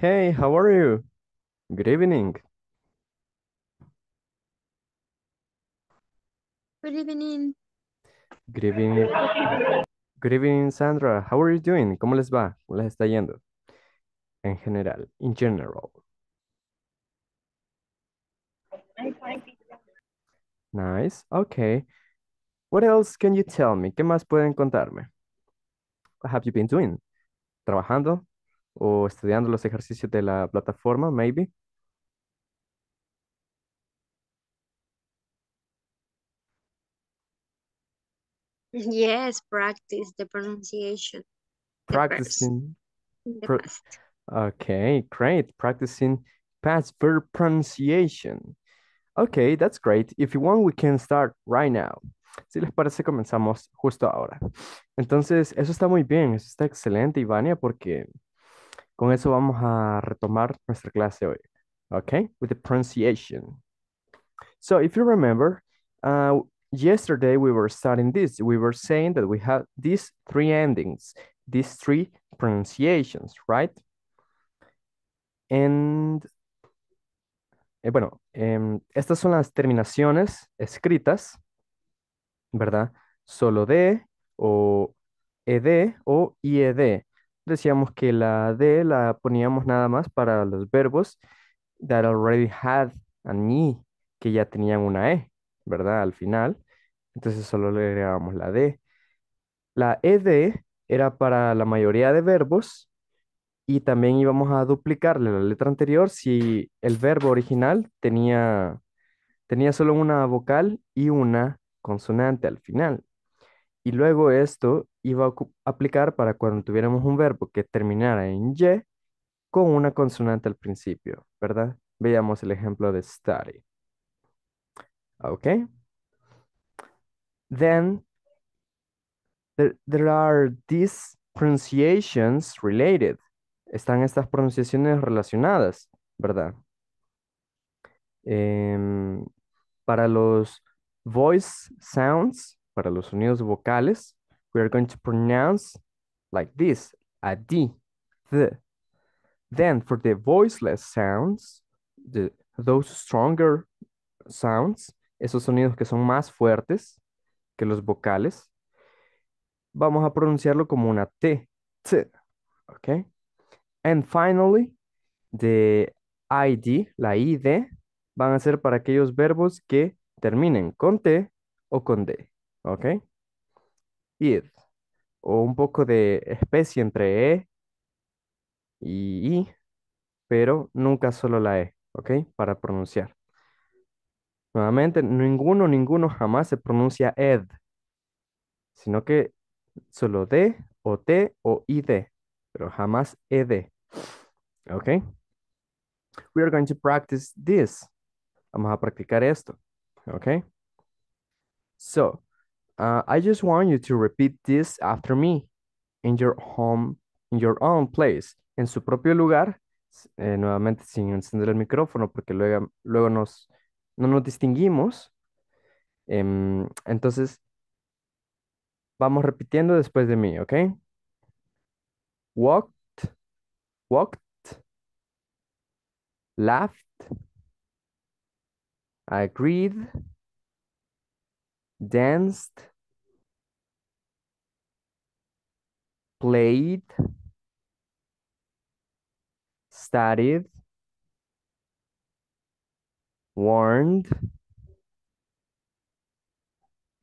Hey, how are you? Good evening. Good evening. Good evening. Good evening, Sandra. How are you doing? ¿Cómo les va? ¿Cómo les está yendo? En general, in general. Nice. Okay. What else can you tell me? ¿Qué más pueden contarme? What have you been doing? ¿Trabajando? o estudiando los ejercicios de la plataforma, maybe. Yes, practice the pronunciation. Practicing. Okay, great. Practicing past verb pronunciation. Okay, that's great. If you want, we can start right now. Si les parece, comenzamos justo ahora. Entonces, eso está muy bien, eso está excelente, Ivania, porque con eso vamos a retomar nuestra clase hoy. ¿ok? with the pronunciation. So if you remember, uh, yesterday we were studying this. We were saying that we have these three endings, these three pronunciations, right? And eh, bueno, em, estas son las terminaciones escritas, ¿verdad? Solo de o ed o ied decíamos que la D la poníamos nada más para los verbos that already had a E, que ya tenían una E, ¿verdad? Al final. Entonces solo le agregábamos la D. La ED era para la mayoría de verbos y también íbamos a duplicarle la letra anterior si el verbo original tenía, tenía solo una vocal y una consonante al final. Y luego esto iba a aplicar para cuando tuviéramos un verbo que terminara en y con una consonante al principio, ¿verdad? Veamos el ejemplo de study. Ah, ¿Ok? Then, there, are these pronunciations related. Están estas pronunciaciones relacionadas, ¿verdad? Em, para los voice sounds, para los sonidos vocales, we are going to pronounce like this, a D, the. Then for the voiceless sounds, the, those stronger sounds, esos sonidos que son más fuertes que los vocales, vamos a pronunciarlo como una T, T, okay? And finally, the ID, la ID, van a ser para aquellos verbos que terminen con T o con D, ¿ok? id, o un poco de especie entre e y i, pero nunca solo la e, ¿ok? Para pronunciar. Nuevamente, ninguno, ninguno jamás se pronuncia ed, sino que solo d o t o id, pero jamás ed, ¿ok? We are going to practice this. Vamos a practicar esto, ¿ok? So, Uh, I just want you to repeat this after me in your home, in your own place, en su propio lugar. Eh, nuevamente sin encender el micrófono porque luego, luego nos, no nos distinguimos. Eh, entonces, vamos repitiendo después de mí, ¿ok? Walked, walked, laughed, agreed, danced, played, studied, warned,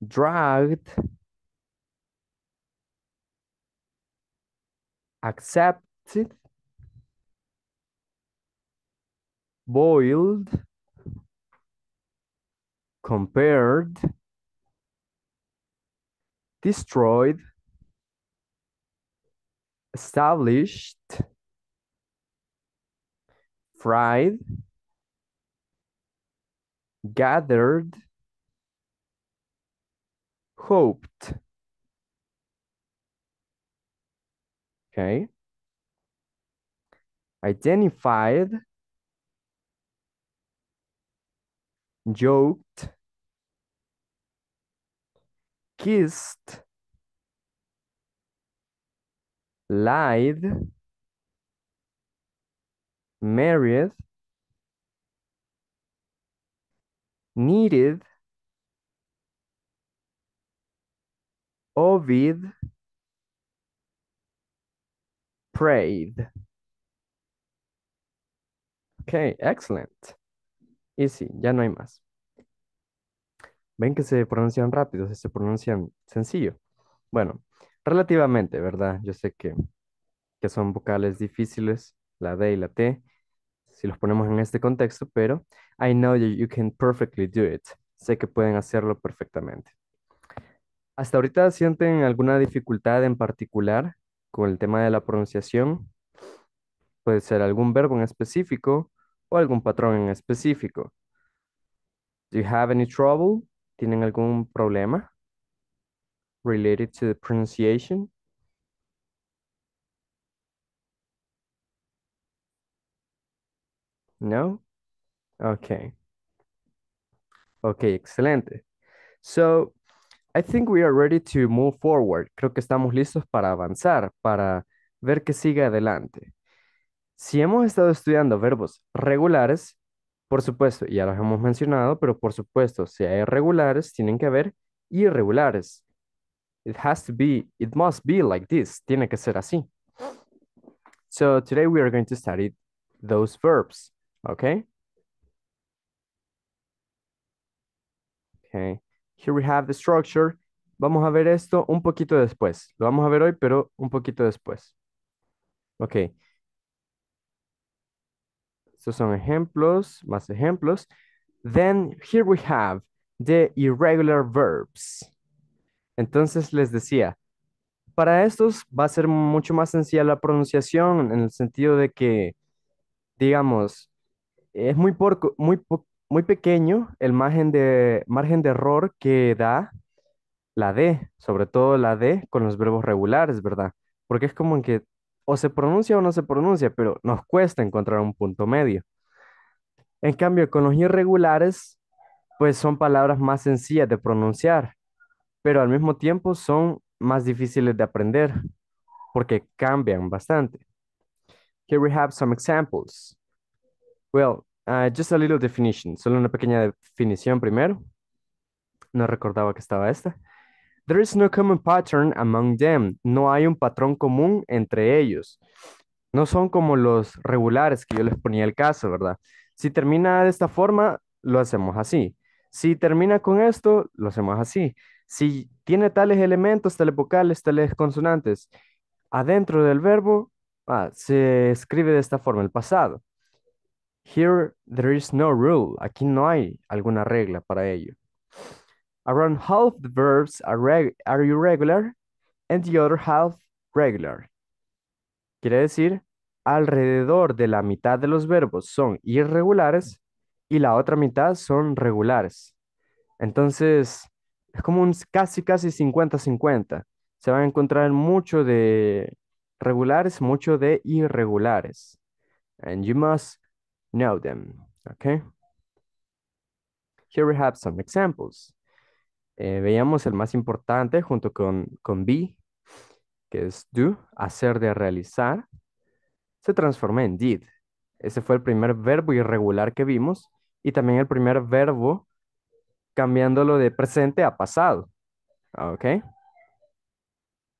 dragged, accepted, boiled, compared, destroyed, established fried gathered hoped okay identified joked kissed lied, married, needed, Ovid, prayed. Okay, excellent. Easy, ya no hay más. Ven que se pronuncian rápido, se pronuncian sencillo. Bueno, relativamente, ¿verdad? Yo sé que, son vocales difíciles, la D y la T, si los ponemos en este contexto, pero I know you can perfectly do it. Sé que pueden hacerlo perfectamente. ¿Hasta ahorita sienten alguna dificultad en particular con el tema de la pronunciación? Puede ser algún verbo en específico o algún patrón en específico. Do you have any trouble? ¿Tienen algún problema? related to the pronunciation? No? Okay. Okay, excelente. So, I think we are ready to move forward. Creo que estamos listos para avanzar, para ver que sigue adelante. Si hemos estado estudiando verbos regulares, por supuesto, ya los hemos mencionado, pero por supuesto, si hay regulares, tienen que haber irregulares. it has to be, it must be like this. Tiene que ser así. So today we are going to study those verbs, okay? Okay, here we have the structure. Vamos a ver esto un poquito después. Lo vamos a ver hoy, pero un poquito después. Ok. Estos son ejemplos, más ejemplos. Then here we have the irregular verbs. Entonces les decía, para estos va a ser mucho más sencilla la pronunciación en el sentido de que, digamos, es muy, muy, muy pequeño el margen de, margen de error que da la D, sobre todo la D con los verbos regulares, ¿verdad? Porque es como que o se pronuncia o no se pronuncia, pero nos cuesta encontrar un punto medio. En cambio, con los irregulares, pues son palabras más sencillas de pronunciar pero al mismo tiempo son más difíciles de aprender porque cambian bastante. Here we have some examples. Well, uh, just a little definition, solo una pequeña definición primero. No recordaba que estaba esta. There is no common pattern among them. No hay un patrón común entre ellos. No son como los regulares que yo les ponía el caso, ¿verdad? Si termina de esta forma, lo hacemos así. Si termina con esto, lo hacemos así. Si tiene tales elementos, tales vocales, tales consonantes, adentro del verbo ah, se escribe de esta forma, el pasado. Here there is no rule. Aquí no hay alguna regla para ello. Around half the verbs are, are irregular and the other half regular. Quiere decir, alrededor de la mitad de los verbos son irregulares y la otra mitad son regulares. Entonces, es como un casi, casi 50-50. Se van a encontrar mucho de regulares, mucho de irregulares. And you must know them, okay? Here we have some examples. Eh, veíamos el más importante junto con, con be, que es do, hacer de realizar. Se transforma en did. Ese fue el primer verbo irregular que vimos y también el primer verbo cambiándolo de presente a pasado. Ok.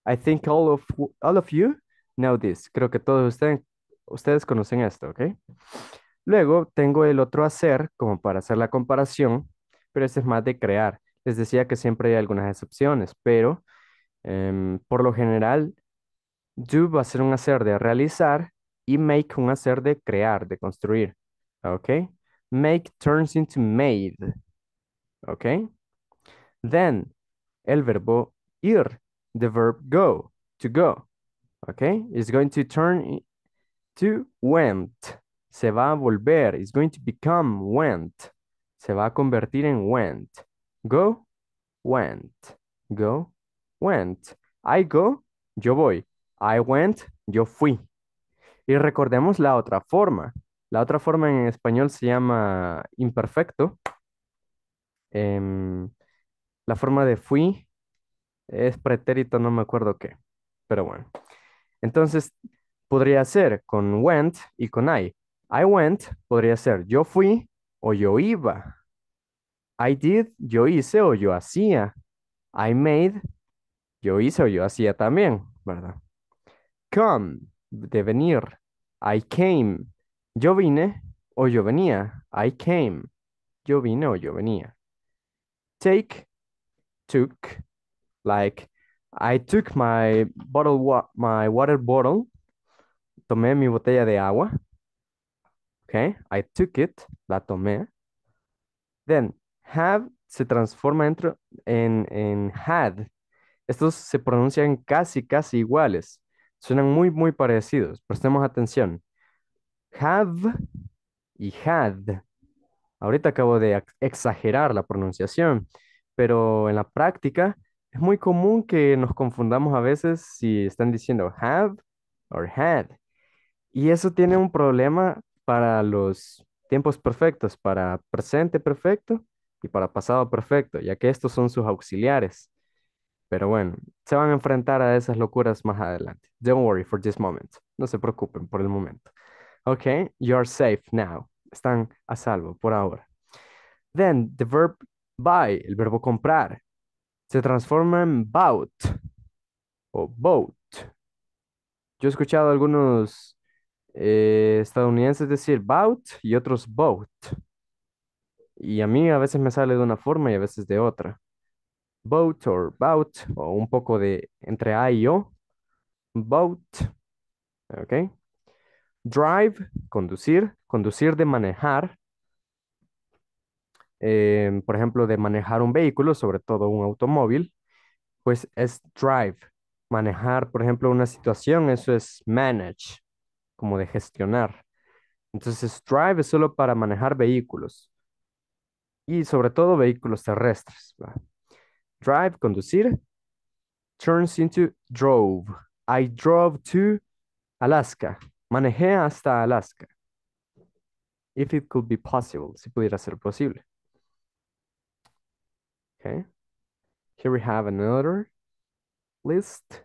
I think all of, all of you know this. Creo que todos ustedes, ustedes conocen esto, ¿ok? Luego tengo el otro hacer, como para hacer la comparación, pero este es más de crear. Les decía que siempre hay algunas excepciones, pero em, por lo general, do va a ser un hacer de realizar y make un hacer de crear, de construir, ¿ok? Make turns into made ok, Then, el verbo ir, the verb go, to go. ok, It's going to turn to went. Se va a volver. It's going to become went. Se va a convertir en went. Go, went. Go, went. I go, yo voy. I went, yo fui. Y recordemos la otra forma. La otra forma en español se llama imperfecto. Em, la forma de fui es pretérito, no me acuerdo qué, pero bueno. Entonces, podría ser con went y con I. I went podría ser yo fui o yo iba. I did, yo hice o yo hacía. I made, yo hice o yo hacía también, ¿verdad? Come, de venir. I came, yo vine o yo venía. I came, yo vine o yo venía take took like I took my bottle my water bottle tomé mi botella de agua okay I took it la tomé then have se transforma en, en had estos se pronuncian casi casi iguales suenan muy muy parecidos prestemos atención have y had Ahorita acabo de exagerar la pronunciación, pero en la práctica es muy común que nos confundamos a veces si están diciendo have or had. Y eso tiene un problema para los tiempos perfectos, para presente perfecto y para pasado perfecto, ya que estos son sus auxiliares. Pero bueno, se van a enfrentar a esas locuras más adelante. Don't worry for this moment. No se preocupen por el momento. Okay, you're safe now están a salvo por ahora. Then, the verb buy, el verbo comprar, se transforma en bought o boat. Yo he escuchado a algunos eh, estadounidenses decir bought y otros boat. Y a mí a veces me sale de una forma y a veces de otra. Boat or bout, o un poco de entre A y O. Boat. ¿Ok? Drive, conducir, conducir de manejar. Em, por ejemplo, de manejar un vehículo, sobre todo un automóvil, pues es drive. Manejar, por ejemplo, una situación, eso es manage, como de gestionar. Entonces, drive es solo para manejar vehículos y sobre todo vehículos terrestres. Drive, conducir, turns into drove. I drove to Alaska. Manejé hasta Alaska. If it could be possible, si pudiera ser posible. Okay. Here we have another list.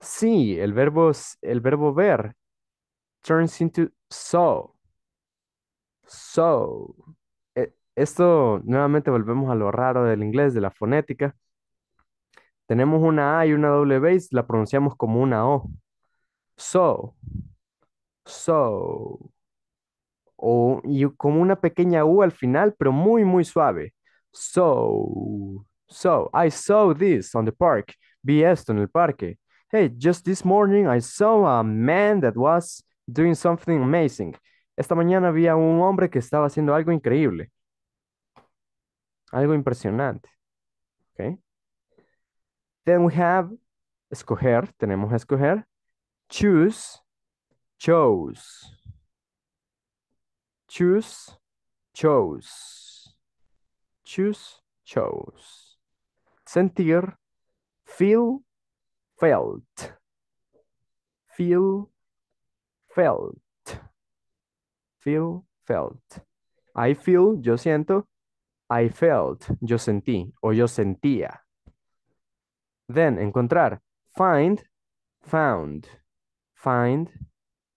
Sí, el verbo, el verbo ver turns into so. So. E, esto nuevamente volvemos a lo raro del inglés, de la fonética. Tenemos una A y una W la pronunciamos como una O. So, so. O y como una pequeña U al final, pero muy, muy suave. So, so. I saw this on the park. Vi esto en el parque. Hey, just this morning I saw a man that was doing something amazing. Esta mañana había un hombre que estaba haciendo algo increíble. Algo impresionante. Okay. Then we have escoger, tenemos escoger. choose, chose. Choose, chose. Choose, chose. Sentir, feel, felt. Feel, felt. Feel, felt. I feel, yo siento. I felt, yo sentí o yo sentía. Then, encontrar. Find, found. find,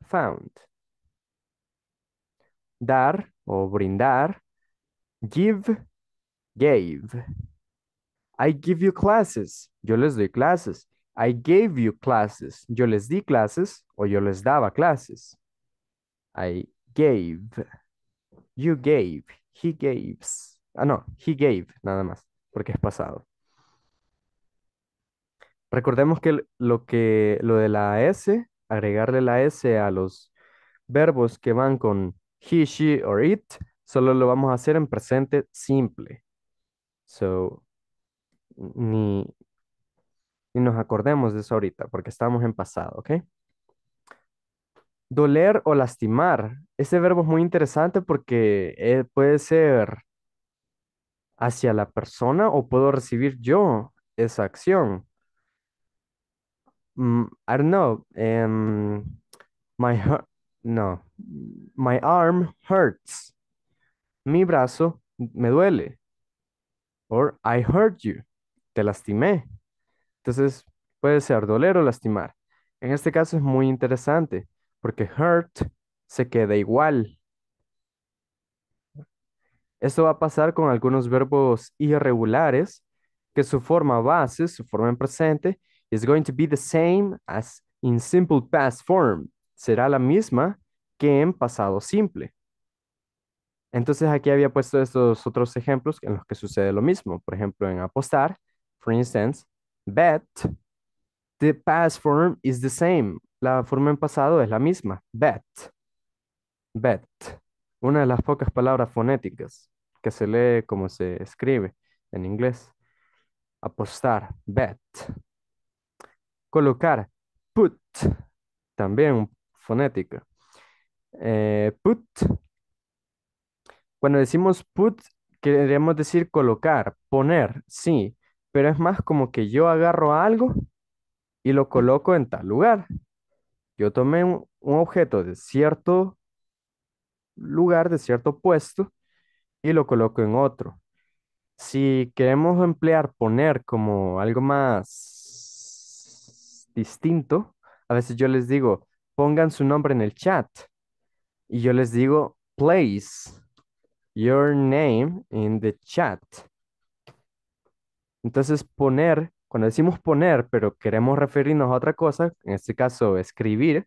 found. Dar o brindar, give, gave. I give you classes, yo les doy clases. I gave you classes, yo les di clases o yo les daba clases. I gave, you gave, he gave. Ah, no, he gave, nada más, porque es pasado. Recordemos que lo, que, lo de la S agregarle la S a los verbos que van con he, she or it, solo lo vamos a hacer en presente simple. So, ni, nos acordemos de eso ahorita, porque estamos en pasado, ¿ok? Doler o lastimar. Ese verbo es muy interesante porque eh, puede ser hacia la persona o puedo recibir yo esa acción. Mm, I don't know. Em, my no. My arm hurts. Mi brazo me duele. Or I hurt you. Te lastimé. Entonces puede ser doler o lastimar. En este caso es muy interesante porque hurt se queda igual. Esto va a pasar con algunos verbos irregulares que su forma base, su forma en presente, is going to be the same as in simple past form. Será la misma que en pasado simple. Entonces aquí había puesto estos otros ejemplos en los que sucede lo mismo. Por ejemplo, en apostar, for instance, bet, the past form is the same. La forma en pasado es la misma, bet. Bet. Una de las pocas palabras fonéticas que se lee como se escribe en inglés. Apostar, bet. Colocar. Put. También fonética. Eh, put. Cuando decimos put, queremos decir colocar, poner, sí. Pero es más como que yo agarro algo y lo coloco en tal lugar. Yo tomé un objeto de cierto lugar, de cierto puesto, y lo coloco en otro. Si queremos emplear poner como algo más distinto. A veces yo les digo, pongan su nombre en el chat. Y yo les digo, place your name in the chat. Entonces, poner, cuando decimos poner, pero queremos referirnos a otra cosa, en este caso, escribir,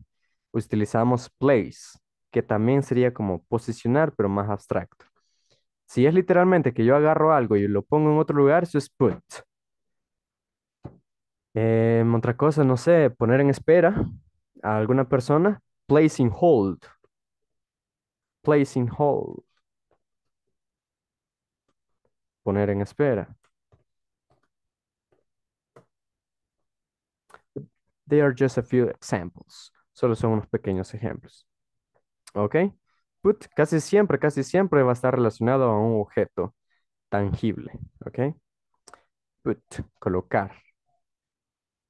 utilizamos place, que también sería como posicionar, pero más abstracto. Si es literalmente que yo agarro algo y lo pongo en otro lugar, eso es put. Em, otra cosa, no sé, poner en espera a alguna persona. Placing hold. placing hold. Poner en espera. They are just a few examples. Solo son unos pequeños ejemplos. ¿Ok? Put casi siempre, casi siempre va a estar relacionado a un objeto tangible. ¿Ok? Put, colocar.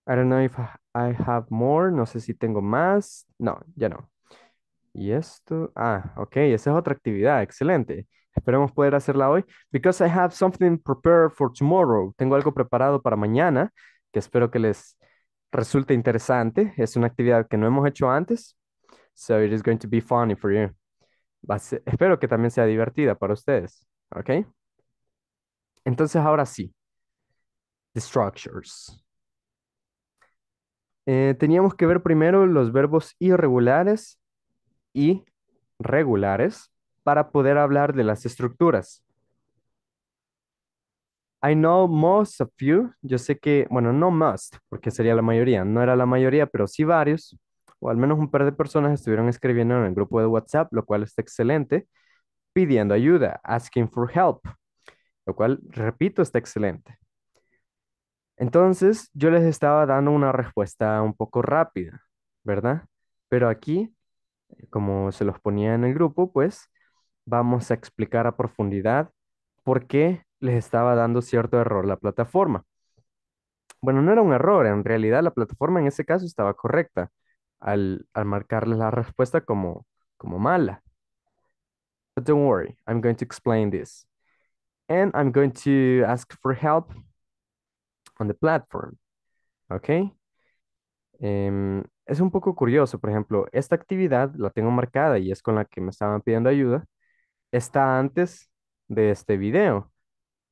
I don't know if I have more. No sé si tengo más. No, ya no. Y esto. Ah, ok. Esa es otra actividad. Excelente. Esperemos poder hacerla hoy. Because I have something prepared for tomorrow. Tengo algo preparado para mañana que espero que les resulte interesante. Es una actividad que no hemos hecho antes. So it is going to be funny for you. espero que también sea divertida para ustedes. Ok. Entonces ahora sí. The structures. Eh, teníamos que ver primero los verbos irregulares y regulares para poder hablar de las estructuras. I know most of you. Yo sé que, bueno, no most, porque sería la mayoría. No era la mayoría, pero sí varios, o al menos un par de personas estuvieron escribiendo en el grupo de WhatsApp, lo cual está excelente, pidiendo ayuda, asking for help, lo cual, repito, está excelente. Entonces, yo les estaba dando una respuesta un poco rápida, ¿verdad? Pero aquí, como se los ponía en el grupo, pues vamos a explicar a profundidad por qué les estaba dando cierto error la plataforma. Bueno, no era un error, en realidad la plataforma en ese caso estaba correcta al, al marcarles la respuesta como, como mala. But don't worry, I'm going to explain this. And I'm going to ask for help on the platform. ¿Ok? Em, es un poco curioso, por ejemplo, esta actividad la tengo marcada y es con la que me estaban pidiendo ayuda. Está antes de este video.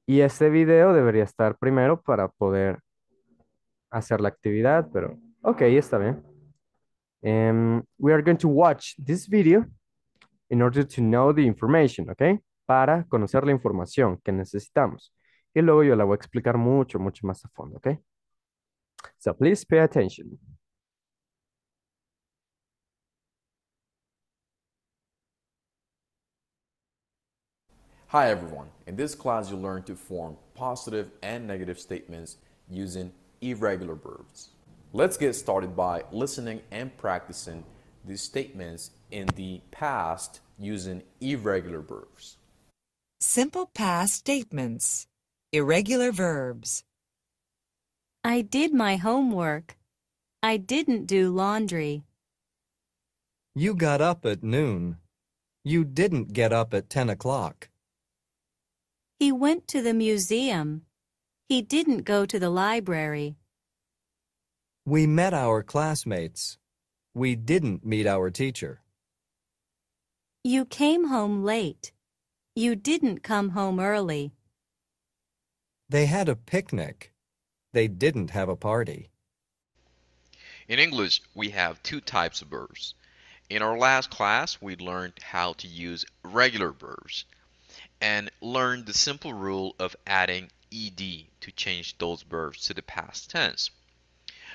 Y este video debería estar primero para poder hacer la actividad, pero ok, está bien. Em, we are going to watch this video in order to know the information, ok? Para conocer la información que necesitamos. y luego yo la voy a explicar mucho, mucho más a fondo, ¿ok? So please pay attention. Hi everyone, in this class you'll learn to form positive and negative statements using irregular verbs. Let's get started by listening and practicing these statements in the past using irregular verbs. Simple past statements. Irregular verbs. I did my homework. I didn't do laundry. You got up at noon. You didn't get up at 10 o'clock. He went to the museum. He didn't go to the library. We met our classmates. We didn't meet our teacher. You came home late. You didn't come home early. They had a picnic. They didn't have a party. In English, we have two types of verbs. In our last class, we learned how to use regular verbs and learned the simple rule of adding ed to change those verbs to the past tense.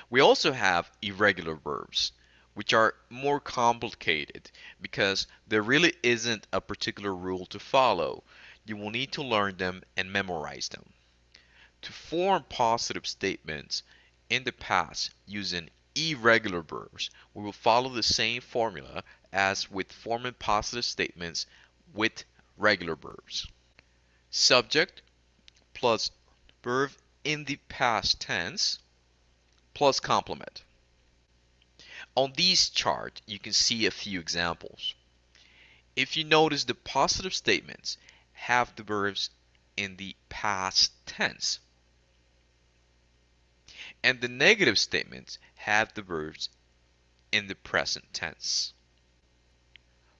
We also have irregular verbs, which are more complicated because there really isn't a particular rule to follow. You will need to learn them and memorize them to form positive statements in the past using irregular verbs, we will follow the same formula as with forming positive statements with regular verbs. Subject plus verb in the past tense plus complement. On this chart, you can see a few examples. If you notice the positive statements have the verbs in the past tense and the negative statements have the verbs in the present tense.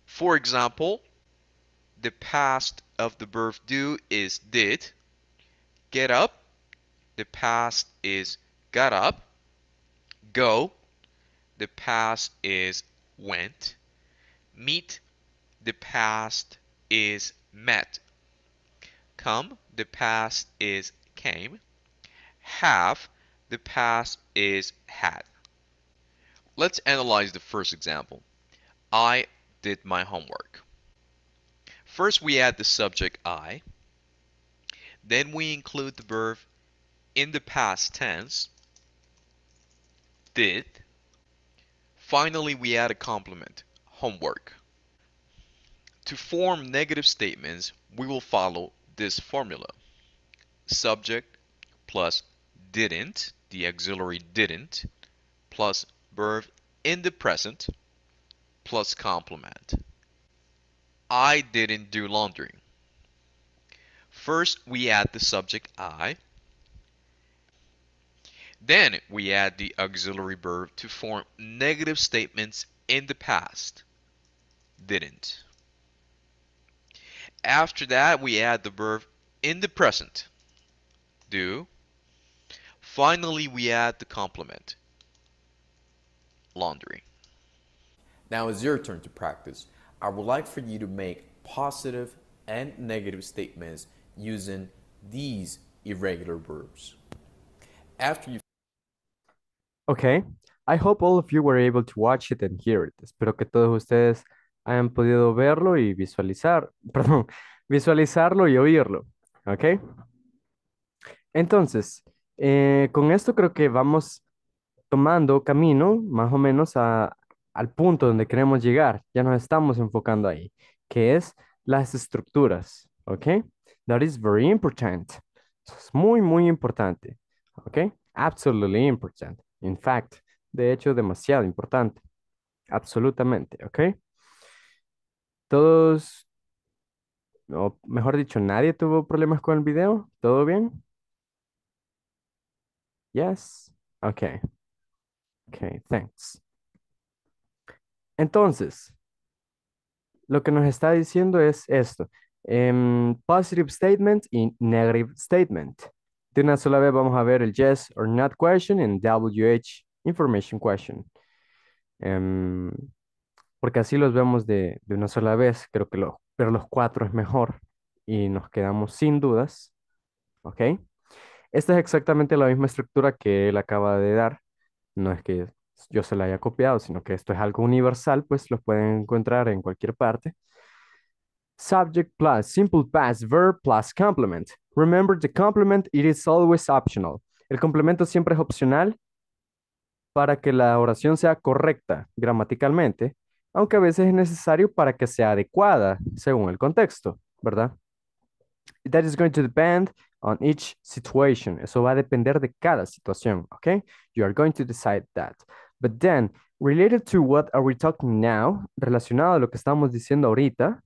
For example, the past of the verb do is did. Get up, the past is got up. Go, the past is went. Meet, the past is met. Come, the past is came. Have, the past is had. Let's analyze the first example. I did my homework. First, we add the subject I. Then we include the verb in the past tense, did. Finally, we add a complement, homework. To form negative statements, we will follow this formula. Subject plus didn't the auxiliary didn't, plus verb in the present, plus complement. I didn't do laundry. First, we add the subject I. Then we add the auxiliary verb to form negative statements in the past. Didn't. After that, we add the verb in the present. Do Finally, we add the complement, laundry. Now it's your turn to practice. I would like for you to make positive and negative statements using these irregular verbs. After you Okay, I hope all of you were able to watch it and hear it. Espero que todos ustedes hayan podido verlo y visualizar, perdón, visualizarlo y oírlo. Okay. Entonces, Eh, con esto creo que vamos tomando camino más o menos al punto donde queremos llegar. Ya nos estamos enfocando ahí, que es las estructuras. ¿Ok? That is very important. Es muy, muy importante. ¿Ok? Absolutely important. In fact, de hecho, demasiado importante. Absolutamente. ¿Ok? Todos, o mejor dicho, nadie tuvo problemas con el video. ¿Todo bien? Yes. Okay. Okay, thanks. Entonces, lo que nos está diciendo es esto. Em, positive statement y negative statement. De una sola vez vamos a ver el yes or not question y WH information question. Em, porque así los vemos de, una sola vez. Creo que lo, los cuatro es mejor y nos quedamos sin dudas. ¿Ok? Esta es exactamente la misma estructura que él acaba de dar. No es que yo se la haya copiado, sino que esto es algo universal, pues lo pueden encontrar en cualquier parte. Subject plus simple past verb plus complement. Remember the complement, it is always optional. El complemento siempre es opcional para que la oración sea correcta gramaticalmente, aunque a veces es necesario para que sea adecuada según el contexto, ¿verdad? That is going to depend on each situation. Eso va a depender de cada situación, okay? You are going to decide that. But then, related to what are we talking now, relacionado a lo que estamos diciendo ahorita,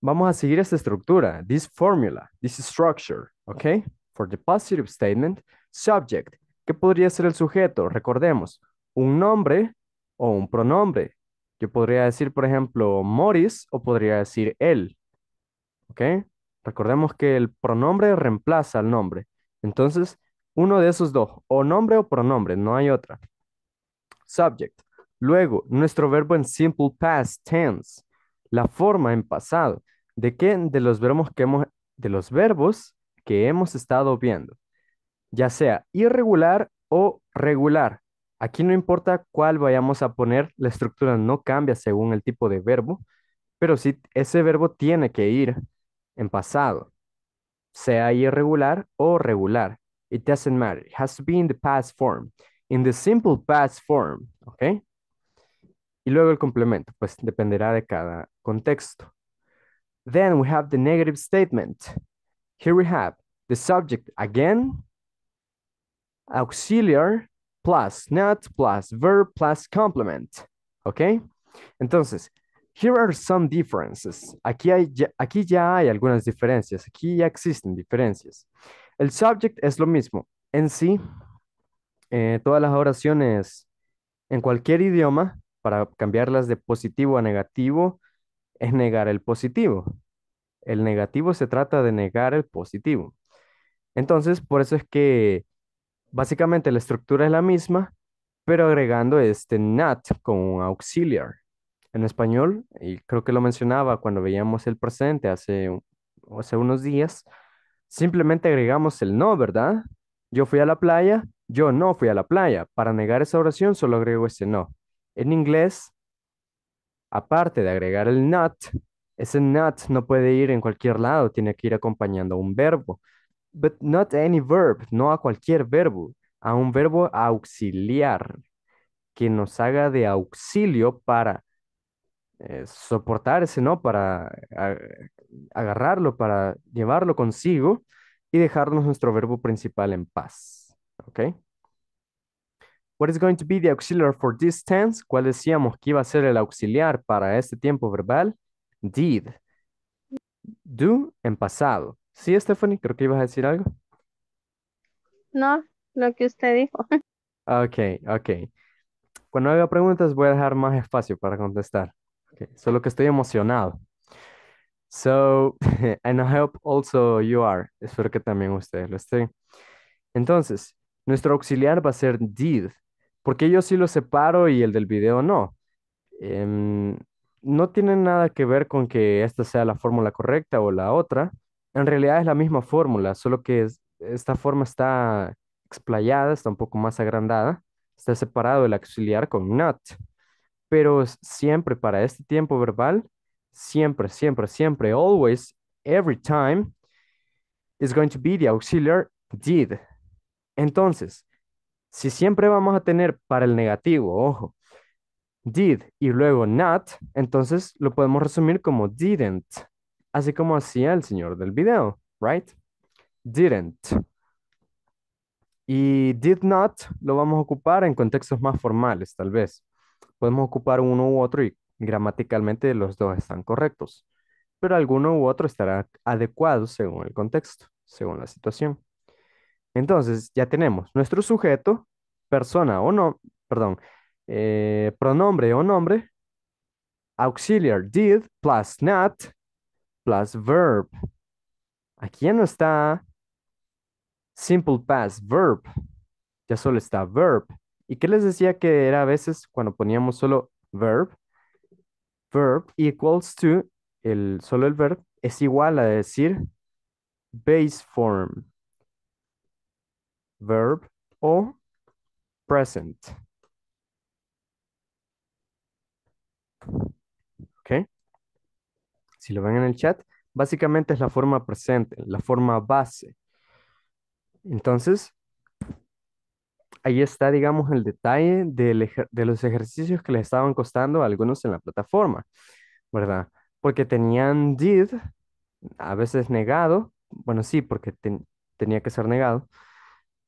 vamos a seguir esta estructura, this formula, this structure, okay? For the positive statement, subject. ¿Qué podría ser el sujeto? Recordemos, un nombre o un pronombre. Yo podría decir, por ejemplo, Morris o podría decir él. ¿Ok? Recordemos que el pronombre reemplaza al nombre. Entonces, uno de esos dos, o nombre o pronombre, no hay otra. Subject. Luego, nuestro verbo en simple past tense, la forma en pasado. ¿De qué? De los verbos que hemos, de los verbos que hemos estado viendo. Ya sea irregular o regular. Aquí no importa cuál vayamos a poner, la estructura no cambia según el tipo de verbo, pero sí ese verbo tiene que ir en pasado, sea irregular o regular. It doesn't matter. It has to be in the past form, in the simple past form, ¿ok? Y luego el complemento, pues dependerá de cada contexto. Then we have the negative statement. Here we have the subject again, auxiliar plus not plus verb plus complement, ¿ok? Entonces, Here are some differences. Aquí, hay, aquí ya hay algunas diferencias, aquí ya existen diferencias. El subject es lo mismo. En sí, eh, todas las oraciones en cualquier idioma, para cambiarlas de positivo a negativo, es negar el positivo. El negativo se trata de negar el positivo. Entonces, por eso es que básicamente la estructura es la misma, pero agregando este not con un auxiliar en español, y creo que lo mencionaba cuando veíamos el presente hace, hace unos días, simplemente agregamos el no, ¿verdad? Yo fui a la playa, yo no fui a la playa. Para negar esa oración solo agrego ese no. En inglés, aparte de agregar el not, ese not no puede ir en cualquier lado, tiene que ir acompañando a un verbo. But not any verb, no a cualquier verbo, a un verbo auxiliar que nos haga de auxilio para eh, Soportar ese ¿no? Para agarrarlo, para llevarlo consigo y dejarnos nuestro verbo principal en paz. ¿Ok? What is going to be the auxiliar for this tense? ¿Cuál decíamos que iba a ser el auxiliar para este tiempo verbal? Did. Do en pasado. ¿Sí, Stephanie? Creo que ibas a decir algo. No, lo que usted dijo. Ok, ok. Cuando haga preguntas voy a dejar más espacio para contestar solo que estoy emocionado. So, and I hope also you are. Espero que también ustedes lo estén. Entonces, nuestro auxiliar va a ser did, porque yo sí lo separo y el del video no. Em, no tiene nada que ver con que esta sea la fórmula correcta o la otra. En realidad es la misma fórmula, solo que esta forma está explayada, está un poco más agrandada. Está separado el auxiliar con not pero siempre para este tiempo verbal, siempre, siempre, siempre, always, every time, is going to be the auxiliar did. Entonces, si siempre vamos a tener para el negativo, ojo, did y luego not, entonces lo podemos resumir como didn't, así como hacía el señor del video, right? Didn't. Y did not lo vamos a ocupar en contextos más formales, tal vez. Podemos ocupar uno u otro y gramaticalmente los dos están correctos, pero alguno u otro estará adecuado según el contexto, según la situación. Entonces, ya tenemos nuestro sujeto, persona o no, perdón, eh, pronombre o nombre, auxiliar did plus not plus verb. Aquí ya no está simple past verb, ya solo está verb. ¿Y qué les decía que era a veces cuando poníamos solo verb? Verb equals to, el, solo el verb, es igual a decir base form. Verb o present. ¿Ok? Si lo ven en el chat, básicamente es la forma presente, la forma base. Entonces, ahí está, digamos, el detalle de los ejercicios que les estaban costando a algunos en la plataforma, ¿verdad? Porque tenían did, a veces negado, bueno, sí, porque tenía que ser negado,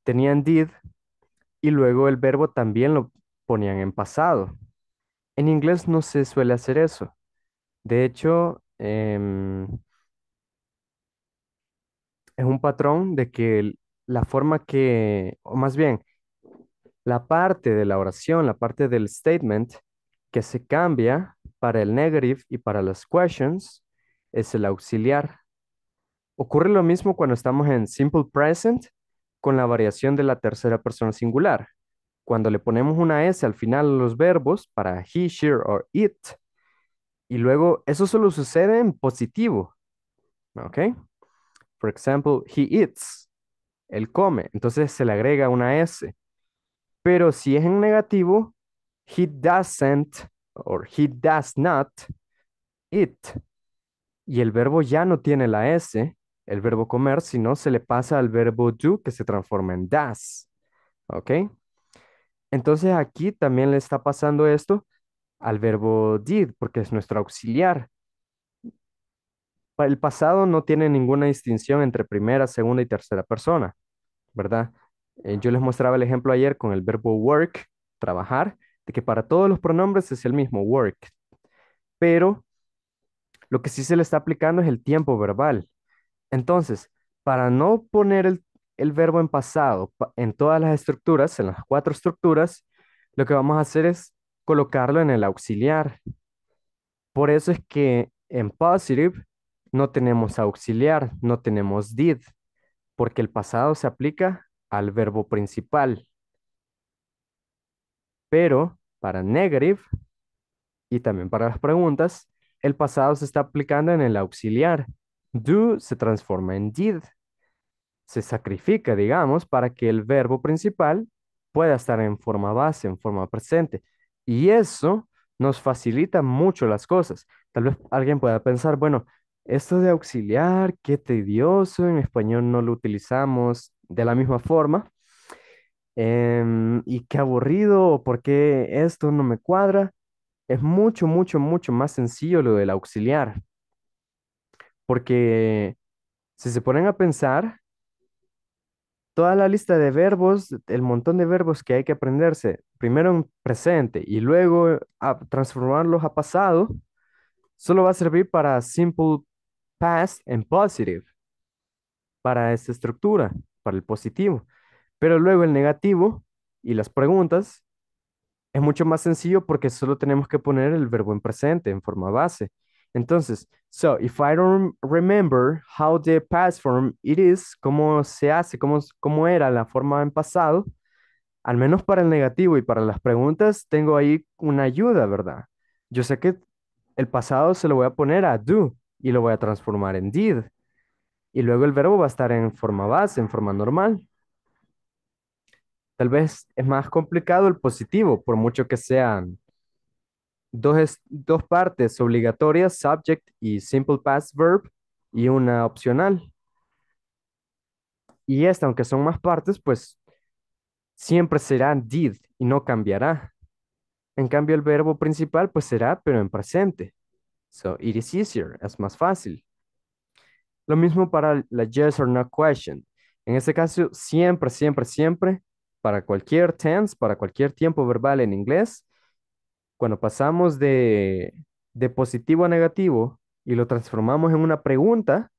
tenían did y luego el verbo también lo ponían en pasado. En inglés no se suele hacer eso. De hecho, em, es un patrón de que la forma que, o más bien, la parte de la oración, la parte del statement que se cambia para el negative y para las questions es el auxiliar. Ocurre lo mismo cuando estamos en simple present con la variación de la tercera persona singular. Cuando le ponemos una S al final a los verbos para he, she o it, y luego eso solo sucede en positivo. ¿Ok? Por ejemplo, he eats. Él come. Entonces se le agrega una S. Pero si es en negativo, he doesn't or he does not eat. Y el verbo ya no tiene la S, el verbo comer, sino se le pasa al verbo do que se transforma en does. ¿Ok? Entonces aquí también le está pasando esto al verbo did, porque es nuestro auxiliar. El pasado no tiene ninguna distinción entre primera, segunda y tercera persona, ¿verdad? Eh, yo les mostraba el ejemplo ayer con el verbo work, trabajar, de que para todos los pronombres es el mismo work. Pero lo que sí se le está aplicando es el tiempo verbal. Entonces, para no poner el, el verbo en pasado en todas las estructuras, en las cuatro estructuras, lo que vamos a hacer es colocarlo en el auxiliar. Por eso es que en positive no tenemos auxiliar, no tenemos did, porque el pasado se aplica al verbo principal. Pero para negative y también para las preguntas, el pasado se está aplicando en el auxiliar. Do se transforma en did. Se sacrifica, digamos, para que el verbo principal pueda estar en forma base, en forma presente. Y eso nos facilita mucho las cosas. Tal vez alguien pueda pensar, bueno, esto de auxiliar, qué tedioso, en español no lo utilizamos de la misma forma. Em, y qué aburrido, porque esto no me cuadra. Es mucho, mucho, mucho más sencillo lo del auxiliar. Porque si se ponen a pensar, toda la lista de verbos, el montón de verbos que hay que aprenderse, primero en presente y luego a transformarlos a pasado, solo va a servir para simple past and positive, para esta estructura para el positivo. Pero luego el negativo y las preguntas es mucho más sencillo porque solo tenemos que poner el verbo en presente en forma base. Entonces, so if I don't remember how the past form it is, cómo se hace, cómo, cómo era la forma en pasado, al menos para el negativo y para las preguntas, tengo ahí una ayuda, ¿verdad? Yo sé que el pasado se lo voy a poner a do y lo voy a transformar en did. Y luego el verbo va a estar en forma base, en forma normal. Tal vez es más complicado el positivo, por mucho que sean dos, dos partes obligatorias, subject y simple past verb, y una opcional. Y esta, aunque son más partes, pues siempre será did y no cambiará. En cambio, el verbo principal pues será, pero en presente. So, it is easier, es más fácil. Lo mismo para la yes or no question. En este caso, siempre, siempre, siempre, para cualquier tense, para cualquier tiempo verbal en inglés, cuando pasamos de, de positivo a negativo y lo transformamos en una pregunta,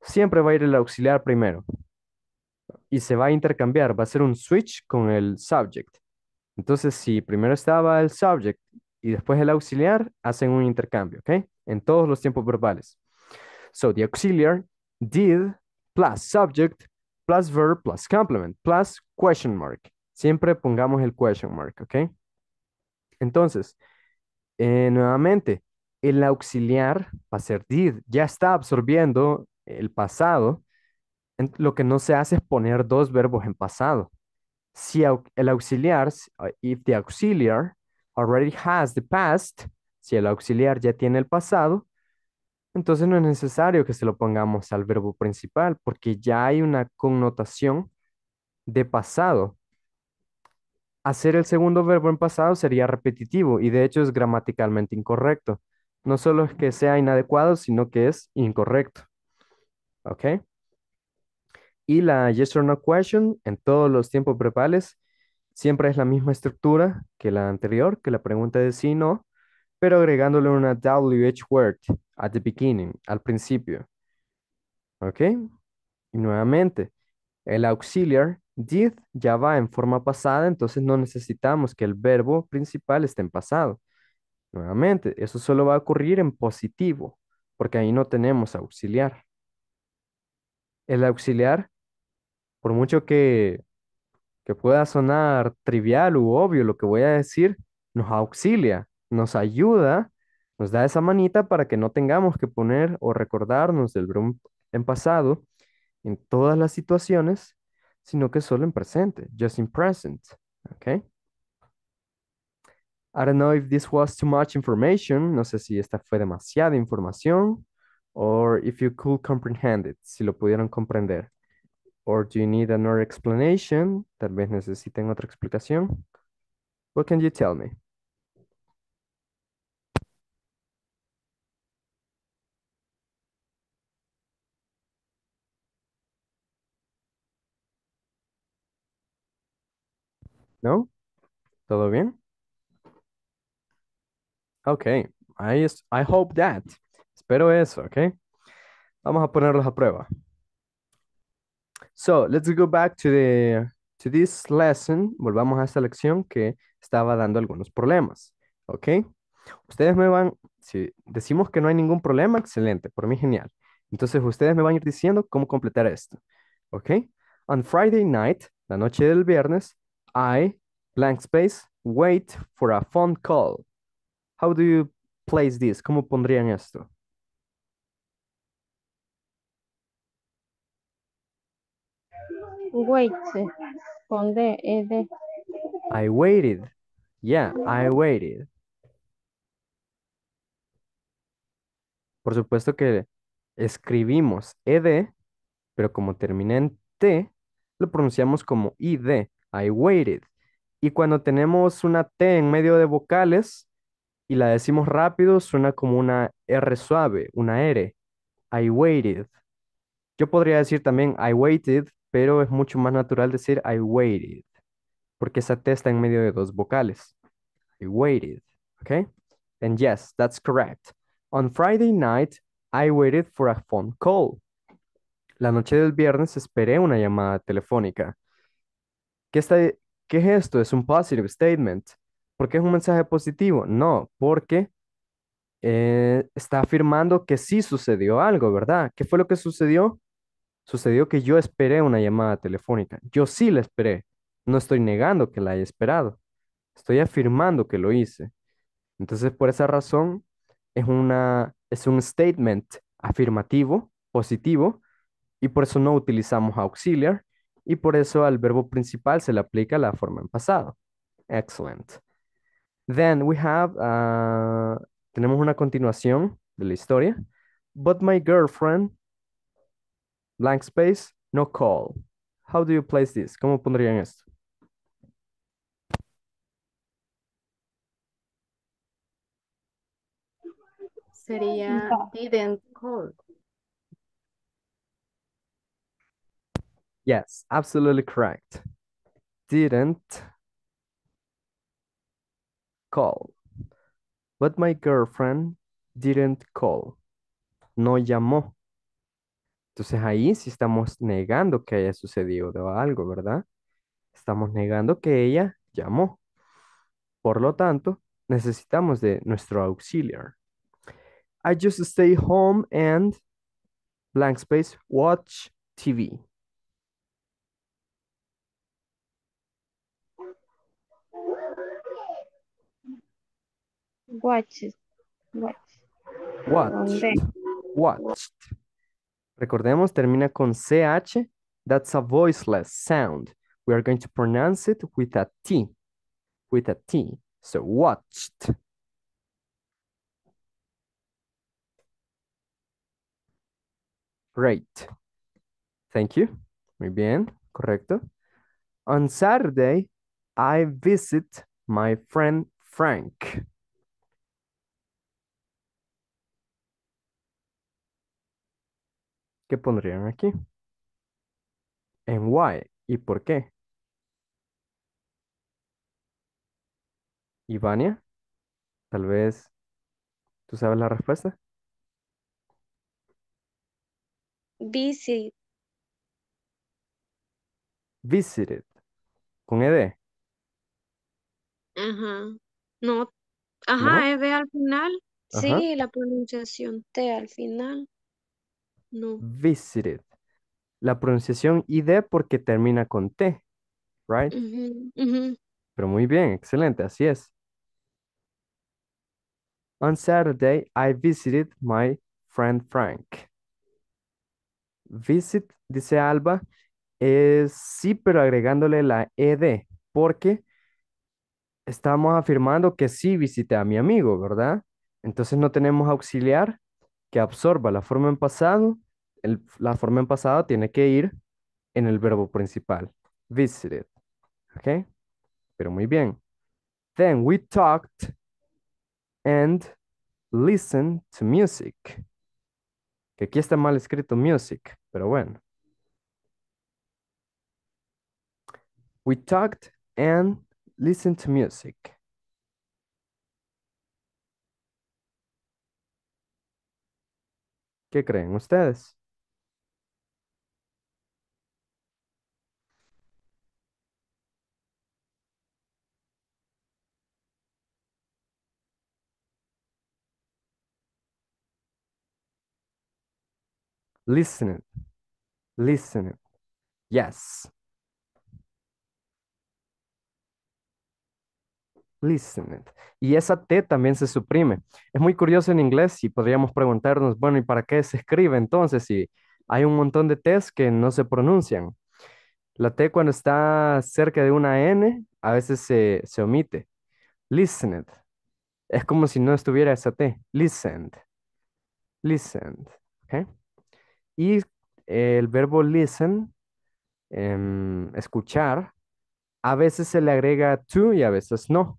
siempre va a ir el auxiliar primero y se va a intercambiar, va a ser un switch con el subject. Entonces, si primero estaba el subject y después el auxiliar, hacen un intercambio, ¿ok? En todos los tiempos verbales. So, the auxiliary did plus subject plus verb plus complement plus question mark. Siempre pongamos el question mark, ¿ok? Entonces, eh, nuevamente, el auxiliar va a ser did. Ya está absorbiendo el pasado. Lo que no se hace es poner dos verbos en pasado. Si el auxiliar, ah, if the auxiliar already has the past, si el auxiliar ya tiene el pasado, entonces no es necesario que se lo pongamos al verbo principal porque ya hay una connotación de pasado. Hacer el segundo verbo en pasado sería repetitivo y de hecho es gramaticalmente incorrecto. No solo es que sea inadecuado, sino que es incorrecto. ¿Ok? Y la yes or no question en todos los tiempos verbales siempre es la misma estructura que la anterior, que la pregunta de sí no, pero agregándole una WH word at the beginning, al principio. ¿Ok? Y nuevamente, el auxiliar did ya va en forma pasada, entonces no necesitamos que el verbo principal esté en pasado. Nuevamente, eso solo va a ocurrir en positivo, porque ahí no tenemos auxiliar. El auxiliar, por mucho que, que pueda sonar trivial u obvio lo que voy a decir, nos auxilia nos ayuda, nos da esa manita para que no tengamos que poner o recordarnos del en pasado en todas las situaciones, sino que solo en presente, just in present, okay? I don't know if this was too much information, no sé si esta fue demasiada información, or if you could comprehend it, si lo pudieron comprender. Or do you need another explanation? Tal vez necesiten otra explicación. What can you tell me? ¿No? ¿Todo bien? Ok. I, hope that. Espero eso, ok? Vamos a ponerlos a prueba. So, let's go back to the to this lesson. Volvamos a esta lección que estaba dando algunos problemas, ok? Ustedes me van, si decimos que no hay ningún problema, excelente, por mí genial. Entonces, ustedes me van a ir diciendo cómo completar esto, ok? On Friday night, la noche del viernes, I, blank space, wait for a phone call. How do you place this? ¿Cómo pondrían esto? Wait, con eh, D, I waited. Yeah, I waited. Por supuesto que escribimos ED, pero como termina en T, lo pronunciamos como ID. I waited. Y cuando tenemos una T en medio de vocales y la decimos rápido, suena como una R suave, una R. I waited. Yo podría decir también I waited, pero es mucho más natural decir I waited, porque esa T está en medio de dos vocales. I waited, ¿ok? And yes, that's correct. On Friday night, I waited for a phone call. La noche del viernes esperé una llamada telefónica. ¿Qué, está, es esto? Es un positive statement. ¿Por qué es un mensaje positivo? No, porque eh, está afirmando que sí sucedió algo, ¿verdad? ¿Qué fue lo que sucedió? Sucedió que yo esperé una llamada telefónica. Yo sí la esperé. No estoy negando que la haya esperado. Estoy afirmando que lo hice. Entonces, por esa razón, es, una, es un statement afirmativo, positivo, y por eso no utilizamos auxiliar, y por eso al verbo principal se le aplica la forma en pasado. Excellent. Then we have, ah, tenemos una continuación de la historia. But my girlfriend, blank space, no call. How do you place this? ¿Cómo pondrían esto? Sería didn't call. Yes, absolutely correct. Didn't call. But my girlfriend didn't call. No llamó. Entonces ahí sí estamos negando que haya sucedido algo, ¿verdad? Estamos negando que ella llamó. Por lo tanto, necesitamos de nuestro auxiliar. I just stay home and blank space watch TV. Watched. Watched. Watched. Watched. Recordemos, termina con CH. That's a voiceless sound. We are going to pronounce it with a T. With a T. So watched. Great. Thank you. Muy bien. Correcto. On Saturday, I visit my friend Frank. ¿Qué pondrían aquí? En why. ¿Y por qué? Ivania, tal vez tú sabes la respuesta. Visit. Visited. Con ED. Ajá. No. Ajá, ED al final. Sí, la pronunciación T al final. No. Visited. La pronunciación ID porque termina con T, right? Pero muy bien, excelente, así es. On Saturday, I visited my friend Frank. Visit, dice Alba, es sí, pero agregándole la ED, porque estamos afirmando que sí visité a mi amigo, ¿verdad? Entonces no tenemos auxiliar que absorba la forma en pasado la forma en pasado tiene que ir en el verbo principal. Visited. ¿Ok? Pero muy bien. Then we talked and listened to music. Que aquí está mal escrito music, pero bueno. We talked and listened to music. ¿Qué creen ustedes? Listen, listen, Yes. Listen. Y esa T también se suprime. Es muy curioso en inglés y podríamos preguntarnos, bueno, ¿y para qué se escribe entonces si hay un montón de T's que no se pronuncian? La T cuando está cerca de una N a veces se, se omite. Listen. Es como si no estuviera esa T. Listened. Listened. Okay? Y el verbo listen, em, escuchar, a veces se le agrega to y a veces no.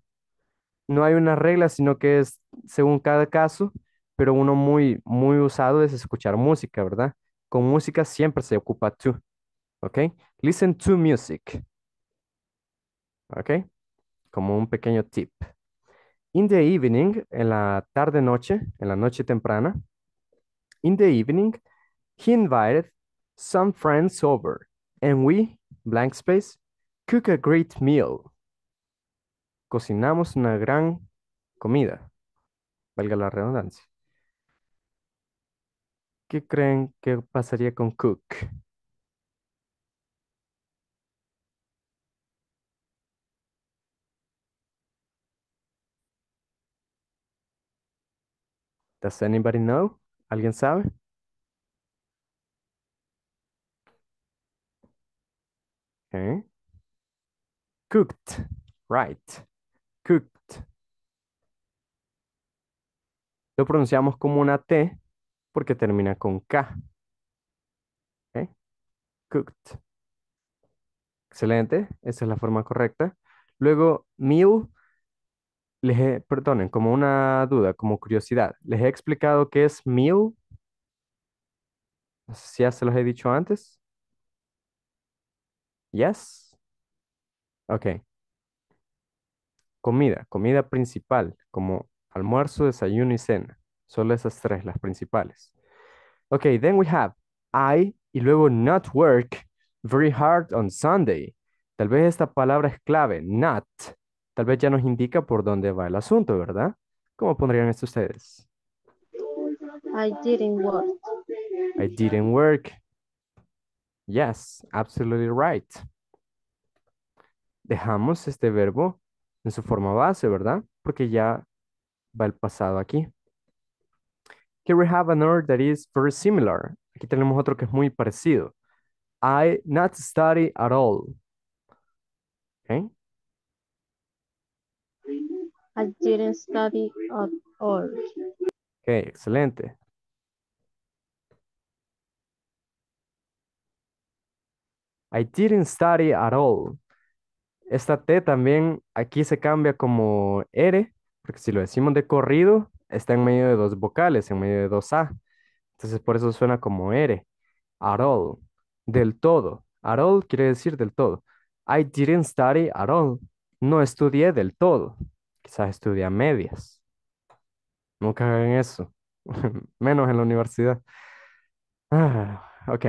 No hay una regla, sino que es según cada caso, pero uno muy, muy usado es escuchar música, ¿verdad? Con música siempre se ocupa to. ¿Ok? Listen to music. ¿Ok? Como un pequeño tip. In the evening, en la tarde-noche, en la noche temprana. In the evening, He invited some friends over, and we, blank space, cook a great meal. Cocinamos una gran comida, valga la redundancia. ¿Qué creen que pasaría con cook? Does anybody know? ¿Alguien sabe? ¿Eh? Cooked, right. Cooked. Lo pronunciamos como una T porque termina con K. ¿Eh? Cooked. Excelente, esa es la forma correcta. Luego, mew, les he, perdonen, como una duda, como curiosidad, ¿les he explicado qué es mew. si ya se los he dicho antes. Yes? Ok. Comida, comida principal, como almuerzo, desayuno y cena. Solo esas tres, las principales. Ok, then we have I y luego not work very hard on Sunday. Tal vez esta palabra es clave, not. Tal vez ya nos indica por dónde va el asunto, ¿verdad? ¿Cómo pondrían esto ustedes? I didn't work. I didn't work. Yes, absolutely right. Dejamos este verbo en su forma base, ¿verdad? Porque ya va el pasado aquí. Here we have another that is very similar. Aquí tenemos otro que es muy parecido. I not study at all. Okay. I didn't study at all. Ok, excelente. I didn't study at all. Esta T también aquí se cambia como R, porque si lo decimos de corrido, está en medio de dos vocales, en medio de dos A. Entonces por eso suena como R. At all, del todo. At all quiere decir del todo. I didn't study at all. No estudié del todo. Quizás estudié medias. Nunca hagan eso. Menos en la universidad. Ah, ok.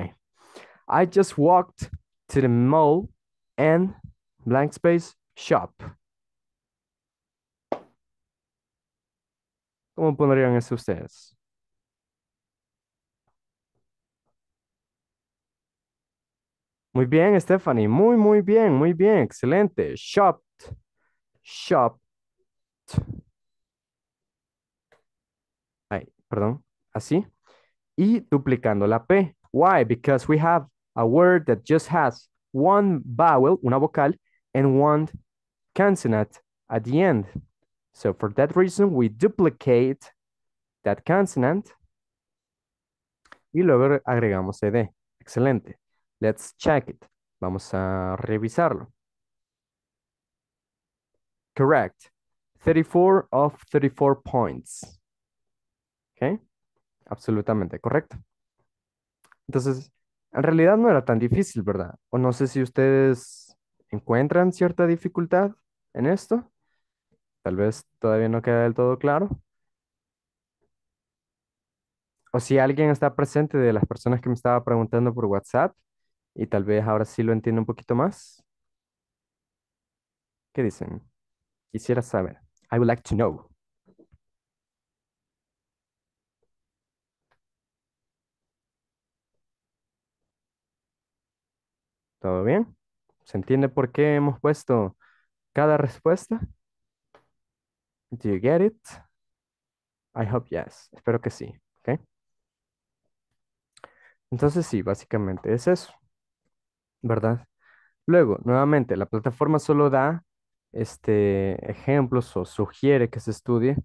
I just walked to the mall and blank space shop. ¿Cómo pondrían eso ustedes? Muy bien, Stephanie. Muy, muy bien, muy bien. Excelente. shop shop Ay, perdón. Así. Y duplicando la P. Why? Because we have a word that just has one vowel, una vocal, and one consonant at the end. So for that reason, we duplicate that consonant y luego agregamos ed. Excelente. Let's check it. Vamos a revisarlo. Correct. 34 of 34 points. Okay. Absolutamente correcto. Entonces, En realidad no era tan difícil, ¿verdad? O no sé si ustedes encuentran cierta dificultad en esto. Tal vez todavía no queda del todo claro. O si alguien está presente de las personas que me estaba preguntando por WhatsApp y tal vez ahora sí lo entiendo un poquito más. ¿Qué dicen? Quisiera saber. I would like to know. ¿Todo bien? ¿Se entiende por qué hemos puesto cada respuesta? Do you get it? I hope yes. Espero que sí. ¿Ok? Entonces sí, básicamente es eso. ¿Verdad? Luego, nuevamente, la plataforma solo da este, ejemplos o sugiere que se estudie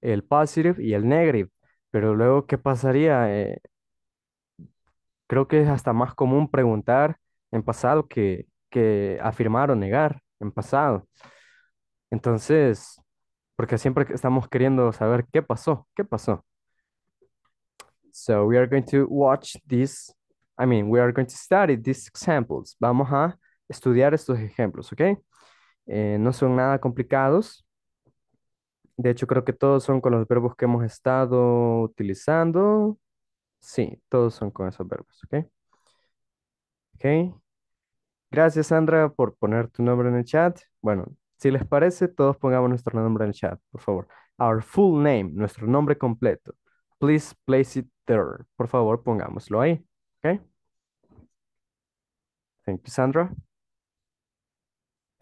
el positive y el negative. Pero luego, ¿qué pasaría? Eh, creo que es hasta más común preguntar en pasado que, que afirmar o negar en pasado. Entonces, porque siempre estamos queriendo saber qué pasó, qué pasó. So we are going to watch this, I mean, we are going to study these examples. Vamos a estudiar estos ejemplos, ¿ok? Eh, no son nada complicados. De hecho, creo que todos son con los verbos que hemos estado utilizando. Sí, todos son con esos verbos, ¿ok? Ok. Gracias, Sandra, por poner tu nombre en el chat. Bueno, si les parece, todos pongamos nuestro nombre en el chat, por favor. Our full name, nuestro nombre completo. Please place it there. Por favor, pongámoslo ahí. Ok. Thank you, Sandra.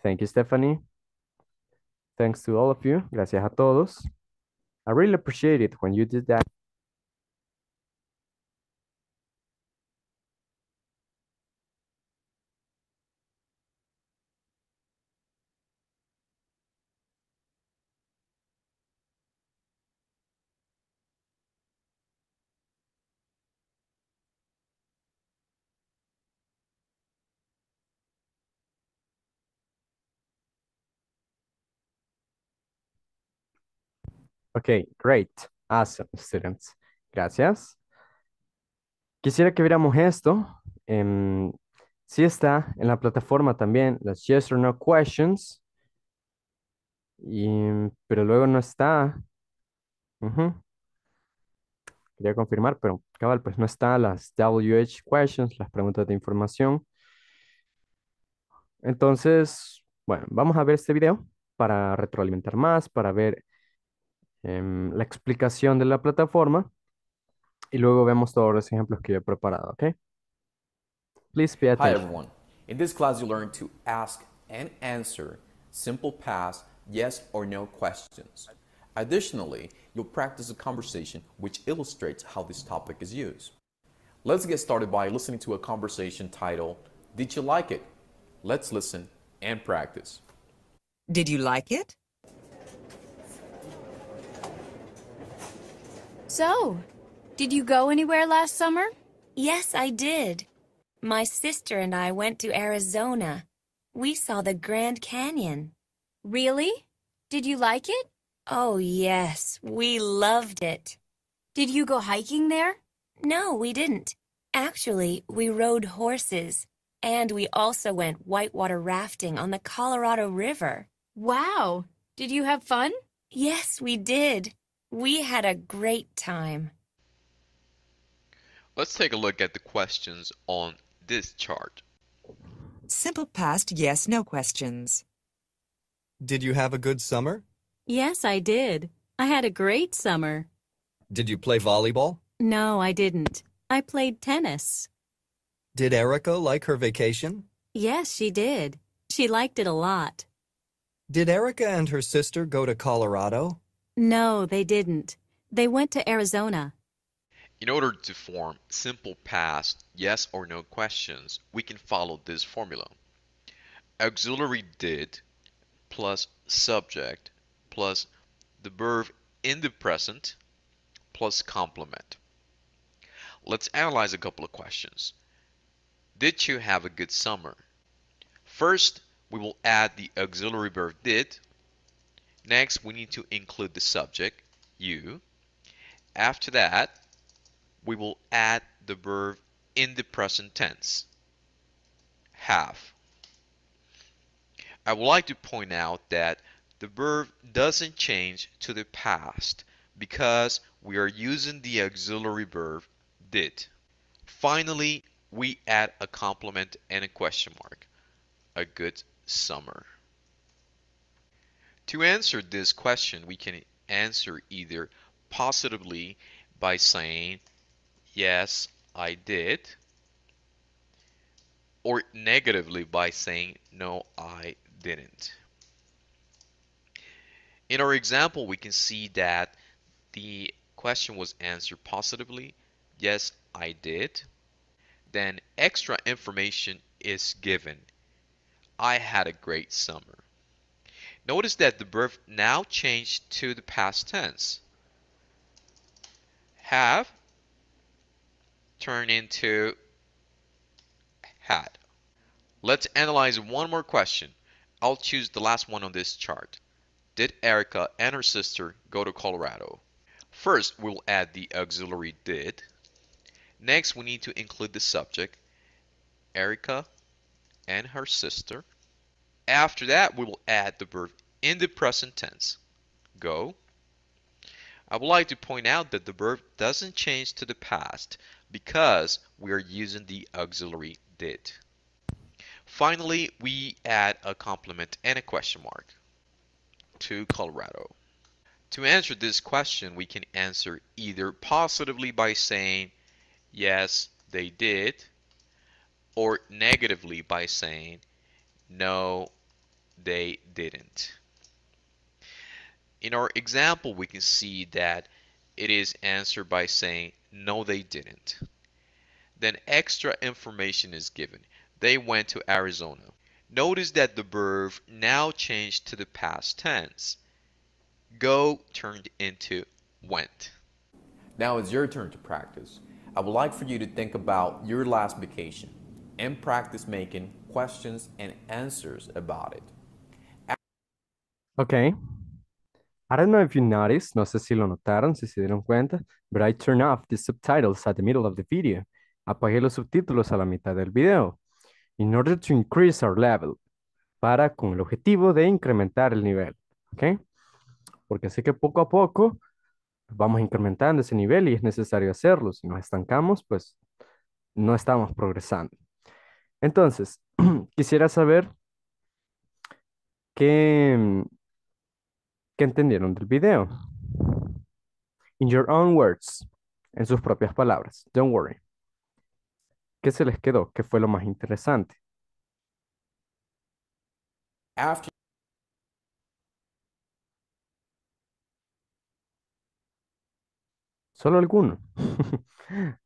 Thank you, Stephanie. Thanks to all of you. Gracias a todos. I really appreciate it when you did that. Ok, great. Awesome, students. Gracias. Quisiera que viéramos esto. Em, sí está en la plataforma también, las yes or no questions. pero luego no está. Quería confirmar, pero cabal, pues no está las WH questions, las preguntas de información. Entonces, bueno, vamos a ver este video para retroalimentar más, para ver la explicación de la plataforma y luego vemos todos los ejemplos que yo he preparado, ¿ok? Please attention. Hi everyone. In this class you learn to ask and answer simple past yes or no questions. Additionally, you'll practice a conversation which illustrates how this topic is used. Let's get started by listening to a conversation titled, Did you like it? Let's listen and practice. Did you like it? So, did you go anywhere last summer? Yes, I did. My sister and I went to Arizona. We saw the Grand Canyon. Really? Did you like it? Oh, yes. We loved it. Did you go hiking there? No, we didn't. Actually, we rode horses. And we also went whitewater rafting on the Colorado River. Wow. Did you have fun? Yes, we did. We had a great time. Let's take a look at the questions on this chart. Simple past yes no questions. Did you have a good summer? Yes, I did. I had a great summer. Did you play volleyball? No, I didn't. I played tennis. Did Erica like her vacation? Yes, she did. She liked it a lot. Did Erica and her sister go to Colorado? No, they didn't. They went to Arizona. In order to form simple past yes or no questions, we can follow this formula. Auxiliary did plus subject plus the verb in the present plus complement. Let's analyze a couple of questions. Did you have a good summer? First, we will add the auxiliary verb did Next, we need to include the subject, you. After that, we will add the verb in the present tense, have. I would like to point out that the verb doesn't change to the past because we are using the auxiliary verb did. Finally, we add a complement and a question mark. A good summer. To answer this question, we can answer either positively by saying, yes, I did, or negatively by saying, no, I didn't. In our example, we can see that the question was answered positively, yes, I did. Then extra information is given. I had a great summer. Notice that the verb now changed to the past tense. Have turned into had. Let's analyze one more question. I'll choose the last one on this chart. Did Erica and her sister go to Colorado? First, we'll add the auxiliary did. Next, we need to include the subject, Erica and her sister. After that, we will add the verb in the present tense, go. I would like to point out that the verb doesn't change to the past because we are using the auxiliary did. Finally, we add a complement and a question mark to Colorado. To answer this question, we can answer either positively by saying, yes, they did, or negatively by saying, no, they didn't. In our example, we can see that it is answered by saying, no, they didn't. Then extra information is given. They went to Arizona. Notice that the verb now changed to the past tense. Go turned into went. Now it's your turn to practice. I would like for you to think about your last vacation and practice making questions and answers about it. Ok, I don't know if you noticed, no sé si lo notaron, si se dieron cuenta, but I turned off the subtitles at the middle of the video. Apagué los subtítulos a la mitad del video. In order to increase our level. Para con el objetivo de incrementar el nivel. ¿Ok? Porque sé que poco a poco vamos incrementando ese nivel y es necesario hacerlo. Si nos estancamos, pues no estamos progresando. Entonces, quisiera saber qué ¿Qué entendieron del video. In your own words, en sus propias palabras, don't worry. ¿Qué se les quedó? ¿Qué fue lo más interesante? Solo alguno.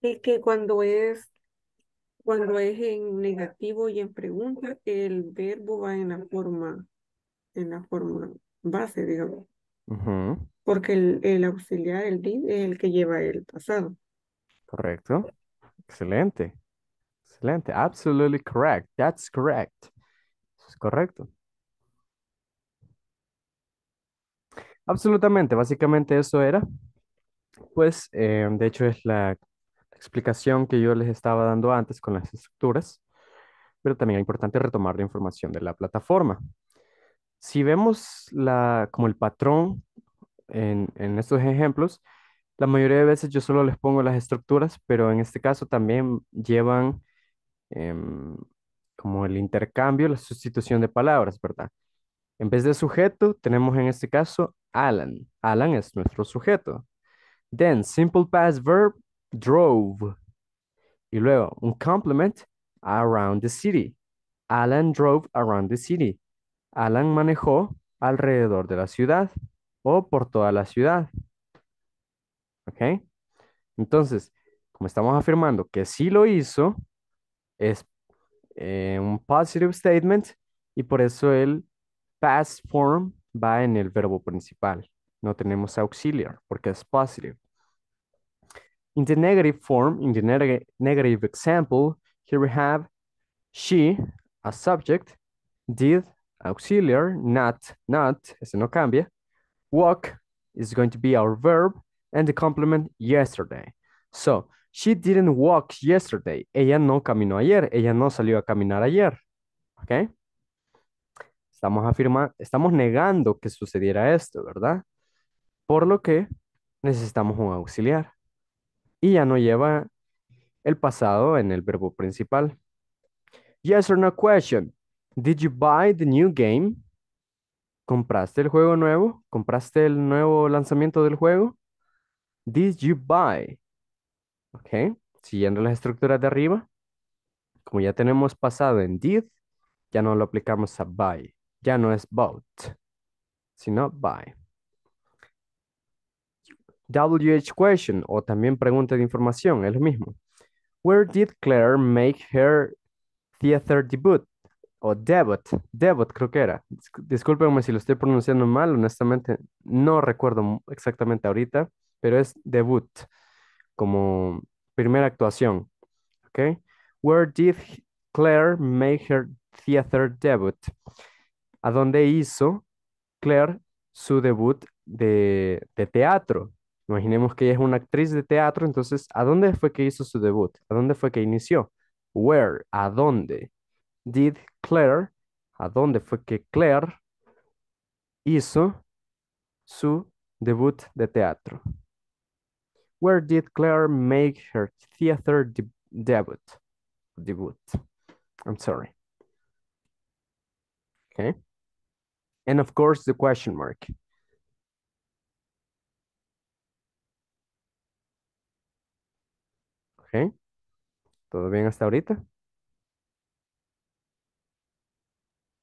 es que cuando es cuando es en negativo y en pregunta, el verbo va en la forma en la fórmula base, digamos. Porque el, auxiliar, el es el que lleva el pasado. Correcto. Excelente. Excelente. Absolutely correct. That's correct. Eso es correcto. Absolutamente. Básicamente eso era. Pues, em, de hecho, es la explicación que yo les estaba dando antes con las estructuras. Pero también es importante retomar la información de la plataforma si vemos como el patrón en, estos ejemplos, la mayoría de veces yo solo les pongo las estructuras, pero en este caso también llevan em, como el intercambio, la sustitución de palabras, ¿verdad? En vez de sujeto, tenemos en este caso Alan. Alan es nuestro sujeto. Then, simple past verb, drove. Y luego, un complement, around the city. Alan drove around the city. Alan manejó alrededor de la ciudad o por toda la ciudad. ¿Ok? Entonces, como estamos afirmando que sí lo hizo, es eh, un positive statement y por eso el past form va en el verbo principal. No tenemos auxiliar porque es positive. In the negative form, in the negative example, here we have she, a subject, did auxiliar not, not, ese no cambia. Walk is going to be our verb and the complement yesterday. So, she didn't walk yesterday. Ella no caminó ayer. Ella no salió a caminar ayer. ¿Ok? Estamos afirmando, estamos negando que sucediera esto, ¿verdad? Por lo que necesitamos un auxiliar. Y ya no lleva el pasado en el verbo principal. Yes or no question. Did you buy the new game? ¿Compraste el juego nuevo? ¿Compraste el nuevo lanzamiento del juego? Did you buy? Ok, siguiendo las estructuras de arriba. Como ya tenemos pasado en did, ya no lo aplicamos a buy. Ya no es bought, sino buy. WH question o también pregunta de información, es lo mismo. Where did Claire make her theater debut? o Debut, Debut creo que era. Disculpenme si lo estoy pronunciando mal, honestamente no recuerdo exactamente ahorita, pero es debut, como primera actuación. ¿Ok? Where did Claire make her theater debut? ¿A dónde hizo Claire su debut de, de teatro? Imaginemos que ella es una actriz de teatro, entonces, ¿a dónde fue que hizo su debut? ¿A dónde fue que inició? Where, ¿a dónde? did Claire, ¿a dónde fue que Claire hizo su debut de teatro? Where did Claire make her theater de debut? Debut. I'm sorry. Okay. And of course, the question mark. Okay. ¿Todo bien hasta ahorita?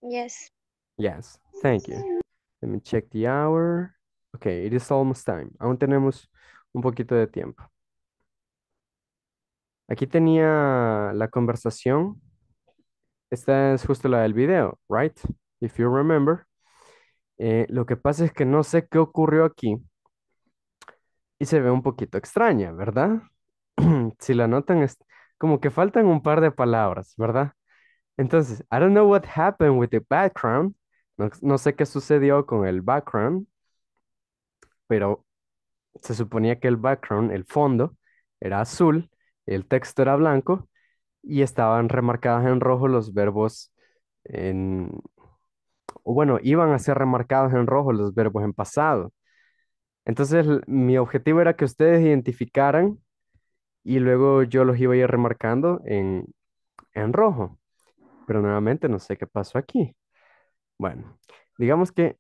Yes. Yes, thank you. Let me check the hour. Okay, it is almost time. Aún tenemos un poquito de tiempo. Aquí tenía la conversación. Esta es justo la del video, right? If you remember. Eh, lo que pasa es que no sé qué ocurrió aquí. Y se ve un poquito extraña, ¿verdad? si la notan, es como que faltan un par de palabras, ¿verdad? Entonces, I don't know what happened with the background. No, sé qué sucedió con el background, pero se suponía que el background, el fondo, era azul, el texto era blanco y estaban remarcados en rojo los verbos en... bueno, iban a ser remarcados en rojo los verbos en pasado. Entonces, mi objetivo era que ustedes identificaran y luego yo los iba a ir remarcando en rojo. Pero nuevamente no sé qué pasó aquí. Bueno, digamos que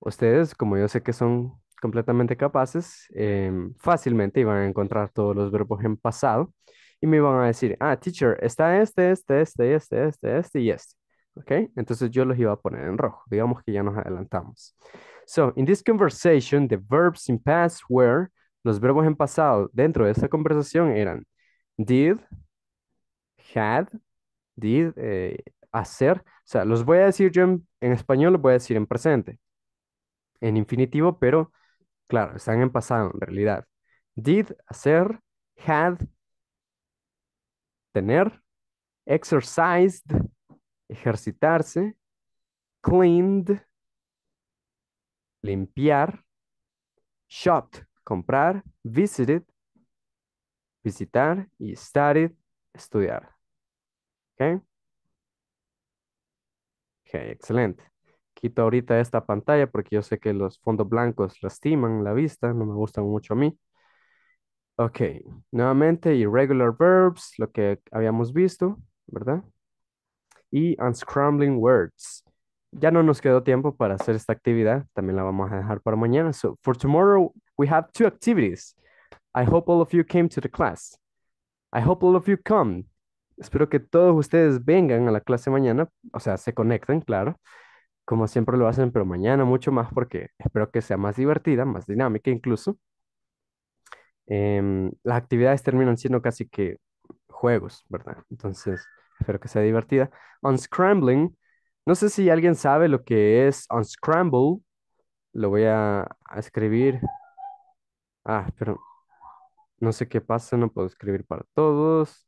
ustedes, como yo sé que son completamente capaces, em, fácilmente iban a encontrar todos los verbos en pasado y me iban a decir, ah, teacher, está este, este, este, este, este, este y este. ¿Ok? Entonces yo los iba a poner en rojo. Digamos que ya nos adelantamos. So, in this conversation, the verbs in past were, los verbos en pasado dentro de esta conversación eran did, had, did, eh, hacer. O sea, los voy a decir yo en, español, los voy a decir en presente, en infinitivo, pero claro, están en pasado en realidad. Did, hacer, had, tener, exercised, ejercitarse, cleaned, limpiar, shopped, comprar, visited, visitar y studied, estudiar. Ok. Ok, excelente. Quito ahorita esta pantalla porque yo sé que los fondos blancos lastiman la vista, no me gustan mucho a mí. Ok, nuevamente irregular verbs, lo que habíamos visto, ¿verdad? Y unscrambling words. Ya no nos quedó tiempo para hacer esta actividad, también la vamos a dejar para mañana. So, for tomorrow, we have two activities. I hope all of you came to the class. I hope all of you come. Espero que todos ustedes vengan a la clase mañana, o sea, se conecten, claro, como siempre lo hacen, pero mañana mucho más porque espero que sea más divertida, más dinámica incluso. Em, las actividades terminan siendo casi que juegos, ¿verdad? Entonces, espero que sea divertida. Unscrambling, no sé si alguien sabe lo que es unscramble. Lo voy a, a escribir. Ah, pero no sé qué pasa, no puedo escribir para todos.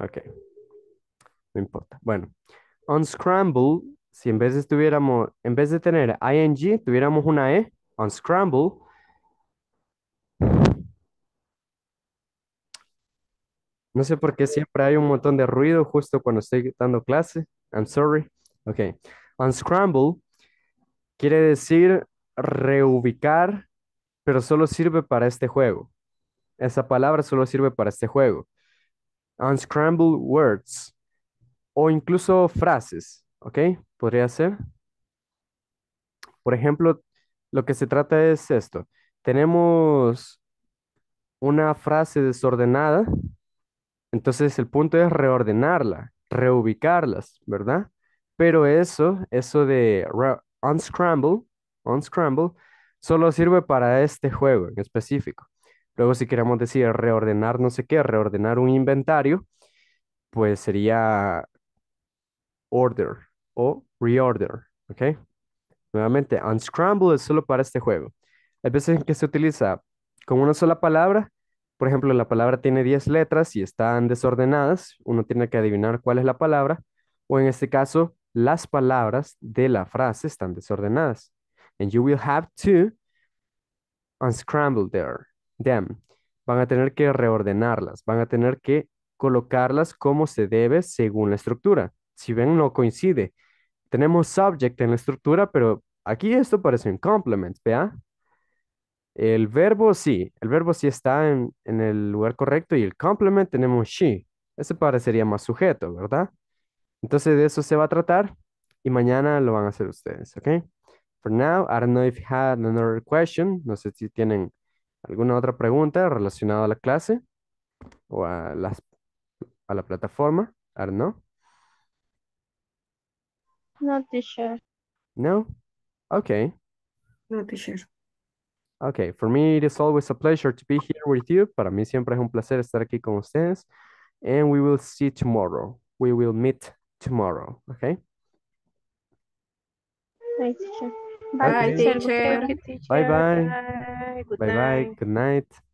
Ok. No importa. Bueno, unscramble, si en vez de en vez de tener ing, tuviéramos una e, unscramble. No sé por qué siempre hay un montón de ruido justo cuando estoy dando clase. I'm sorry. Ok. Unscramble quiere decir reubicar, pero solo sirve para este juego. Esa palabra solo sirve para este juego unscramble words o incluso frases, ¿ok? Podría ser. Por ejemplo, lo que se trata es esto. Tenemos una frase desordenada, entonces el punto es reordenarla, reubicarlas, ¿verdad? Pero eso, eso de unscramble, unscramble, solo sirve para este juego en específico. Luego, si queremos decir reordenar no sé qué, reordenar un inventario, pues sería order o reorder, ¿ok? Nuevamente, unscramble es solo para este juego. Hay veces en que se utiliza con una sola palabra, por ejemplo, la palabra tiene 10 letras y están desordenadas, uno tiene que adivinar cuál es la palabra, o en este caso, las palabras de la frase están desordenadas. And you will have to unscramble there. Damn. Van a tener que reordenarlas, van a tener que colocarlas como se debe según la estructura. Si ven, no coincide. Tenemos subject en la estructura, pero aquí esto parece un complement, ¿vea? El verbo sí, el verbo sí está en, en el lugar correcto y el complement tenemos she. Ese parecería más sujeto, ¿verdad? Entonces de eso se va a tratar y mañana lo van a hacer ustedes, ¿ok? For now, I don't know if you had another question. No sé si tienen ¿Alguna otra pregunta relacionada a la clase o a, las, a la plataforma? Arno? No, teacher. No? Okay. No, teacher. Okay, for me it is always a pleasure to be here with you. Para mí siempre es un placer estar aquí con ustedes. And we will see tomorrow. We will meet tomorrow, okay? Nice teacher. Bye, okay. teacher. Bye bye. Bye bye. Good night. Bye -bye. Good night.